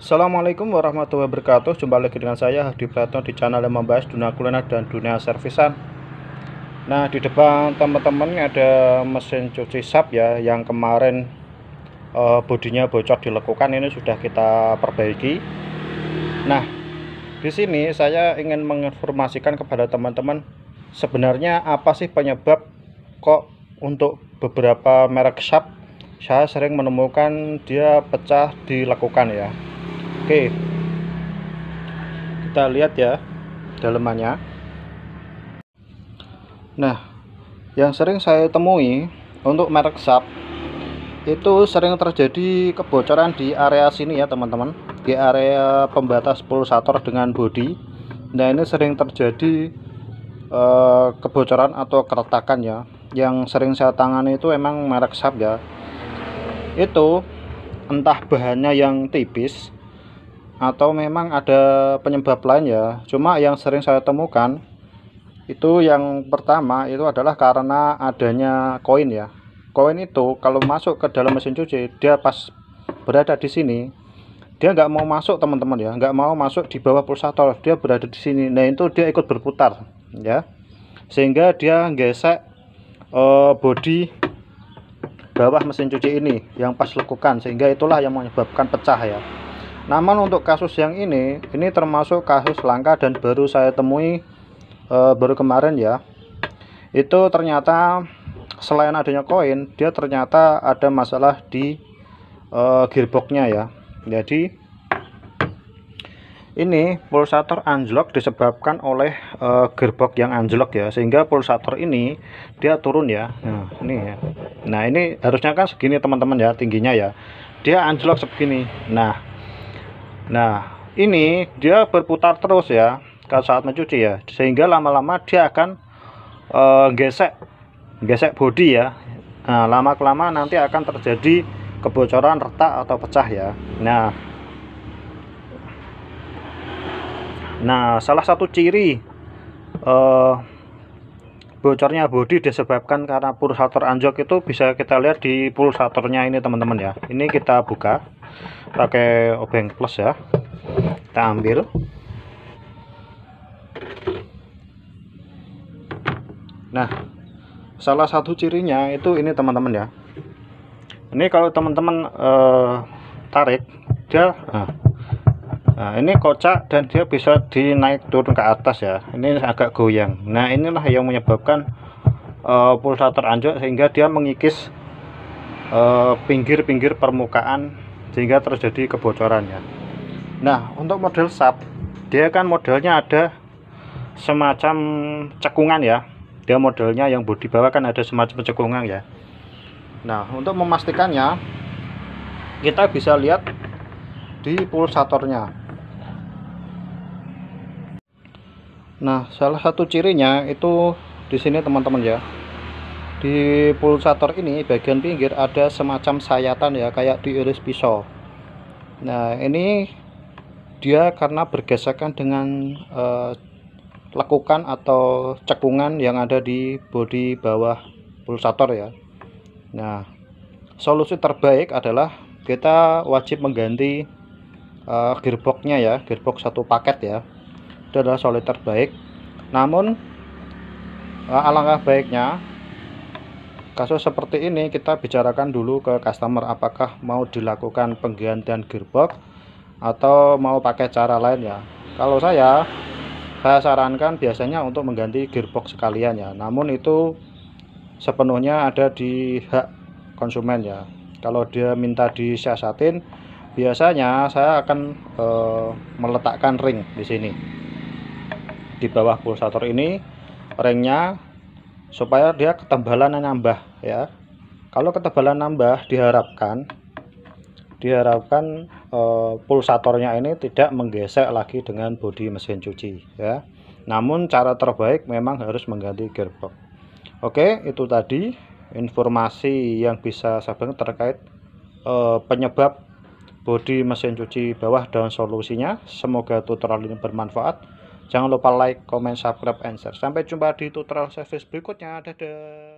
Assalamualaikum warahmatullahi wabarakatuh Jumpa lagi dengan saya Hadi Pratno di channel yang membahas dunia kuliner dan dunia servisan Nah di depan teman-teman ada mesin cuci sap ya Yang kemarin uh, bodinya bocor dilekukan ini sudah kita perbaiki Nah di sini saya ingin menginformasikan kepada teman-teman Sebenarnya apa sih penyebab kok untuk beberapa merek sap saya sering menemukan dia pecah dilakukan ya oke kita lihat ya dalemannya nah yang sering saya temui untuk merek sap itu sering terjadi kebocoran di area sini ya teman-teman di area pembatas pulsator dengan bodi nah ini sering terjadi eh, kebocoran atau keretakan ya yang sering saya tangani itu emang merek sap ya itu entah bahannya yang tipis atau memang ada penyebab lain ya cuma yang sering saya temukan itu yang pertama itu adalah karena adanya koin ya koin itu kalau masuk ke dalam mesin cuci dia pas berada di sini dia nggak mau masuk teman-teman ya nggak mau masuk di bawah pulsator dia berada di sini nah itu dia ikut berputar ya sehingga dia gesek uh, eh, body bawah mesin cuci ini yang pas lekukan sehingga itulah yang menyebabkan pecah ya namun untuk kasus yang ini, ini termasuk kasus langka dan baru saya temui e, baru kemarin ya. Itu ternyata selain adanya koin, dia ternyata ada masalah di e, gearboxnya ya. Jadi ini pulsator anjlok disebabkan oleh e, gearbox yang anjlok ya sehingga pulsator ini dia turun ya nah ini ya nah ini harusnya kan segini teman-teman ya tingginya ya dia anjlok segini nah nah ini dia berputar terus ya saat mencuci ya sehingga lama-lama dia akan uh, gesek gesek bodi ya nah, lama kelamaan nanti akan terjadi kebocoran retak atau pecah ya nah nah salah satu ciri uh, bocornya bodi disebabkan karena pulsator anjlok itu bisa kita lihat di pulsatornya ini teman-teman ya ini kita buka pakai obeng plus ya kita ambil nah salah satu cirinya itu ini teman-teman ya ini kalau teman-teman eh, tarik dia nah, nah, ini kocak dan dia bisa dinaik turun ke atas ya ini agak goyang nah inilah yang menyebabkan eh, pulsa teranjak sehingga dia mengikis eh, pinggir-pinggir eh, permukaan sehingga terjadi kebocorannya nah untuk model sub dia kan modelnya ada semacam cekungan ya dia modelnya yang bodi bawah kan ada semacam cekungan ya nah untuk memastikannya kita bisa lihat di pulsatornya nah salah satu cirinya itu di sini teman-teman ya di pulsator ini bagian pinggir ada semacam sayatan ya kayak diiris pisau nah ini dia karena bergesekan dengan eh, lekukan atau cekungan yang ada di bodi bawah pulsator ya nah solusi terbaik adalah kita wajib mengganti uh, gearboxnya ya gearbox satu paket ya itu adalah solusi terbaik namun eh, alangkah baiknya kasus seperti ini kita bicarakan dulu ke customer apakah mau dilakukan penggantian gearbox atau mau pakai cara lain ya kalau saya saya sarankan biasanya untuk mengganti gearbox sekalian ya namun itu sepenuhnya ada di hak konsumen ya kalau dia minta disiasatin biasanya saya akan e, meletakkan ring di sini di bawah pulsator ini ringnya supaya dia ketebalan nambah ya kalau ketebalan nambah diharapkan diharapkan e, pulsatornya ini tidak menggesek lagi dengan bodi mesin cuci ya namun cara terbaik memang harus mengganti gearbox oke itu tadi informasi yang bisa saya terkait e, penyebab bodi mesin cuci bawah dan solusinya semoga tutorial ini bermanfaat jangan lupa like, comment, subscribe, and share sampai jumpa di tutorial service berikutnya dadah